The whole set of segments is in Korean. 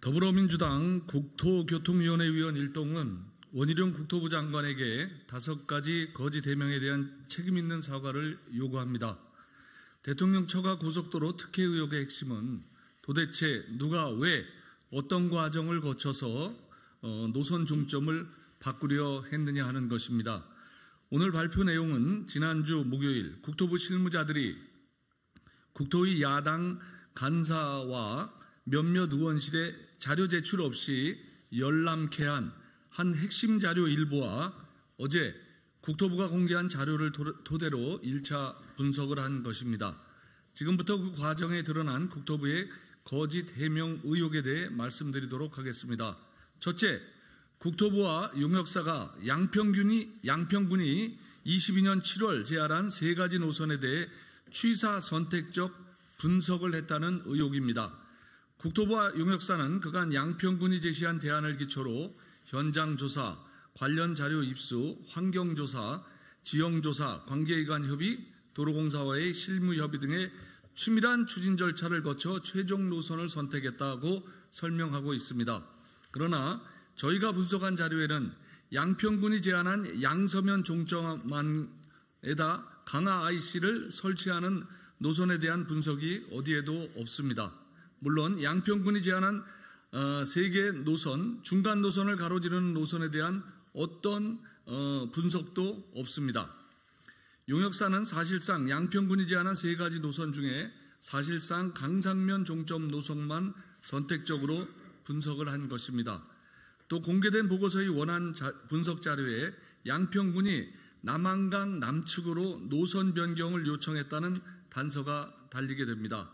더불어민주당 국토교통위원회 위원 일동은 원희룡 국토부 장관에게 다섯 가지 거지 대명에 대한 책임 있는 사과를 요구합니다. 대통령 처가 고속도로 특혜 의혹의 핵심은 도대체 누가 왜 어떤 과정을 거쳐서 어, 노선 중점을 바꾸려 했느냐 하는 것입니다. 오늘 발표 내용은 지난주 목요일 국토부 실무자들이 국토의 야당 간사와 몇몇 의원실에 자료 제출 없이 열람케한 한 핵심 자료 일부와 어제 국토부가 공개한 자료를 토대로 1차 분석을 한 것입니다. 지금부터 그 과정에 드러난 국토부의 거짓 해명 의혹에 대해 말씀드리도록 하겠습니다. 첫째, 국토부와 용역사가 양평균이, 양평군이 22년 7월 제안한 세 가지 노선에 대해 취사 선택적 분석을 했다는 의혹입니다. 국토부와 용역사는 그간 양평군이 제시한 대안을 기초로 현장조사, 관련 자료 입수, 환경조사, 지형조사, 관계기관 협의, 도로공사와의 실무협의 등의 치밀한 추진 절차를 거쳐 최종 노선을 선택했다고 설명하고 있습니다. 그러나 저희가 분석한 자료에는 양평군이 제안한 양서면 종점만에다 강화 IC를 설치하는 노선에 대한 분석이 어디에도 없습니다. 물론 양평군이 제안한 어, 세계 노선, 중간 노선을 가로지르는 노선에 대한 어떤 어, 분석도 없습니다. 용역사는 사실상 양평군이 제안한 세 가지 노선 중에 사실상 강상면 종점 노선만 선택적으로 분석을 한 것입니다. 또 공개된 보고서의 원한 자, 분석 자료에 양평군이 남한강 남측으로 노선 변경을 요청했다는 단서가 달리게 됩니다.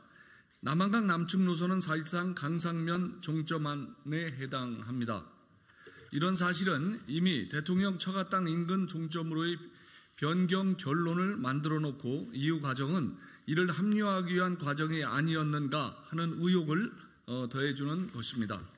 남한강 남측 노선은 사실상 강상면 종점안에 해당합니다. 이런 사실은 이미 대통령 처가 땅 인근 종점으로의 변경 결론을 만들어 놓고 이후 과정은 이를 합류하기 위한 과정이 아니었는가 하는 의혹을 어, 더해주는 것입니다.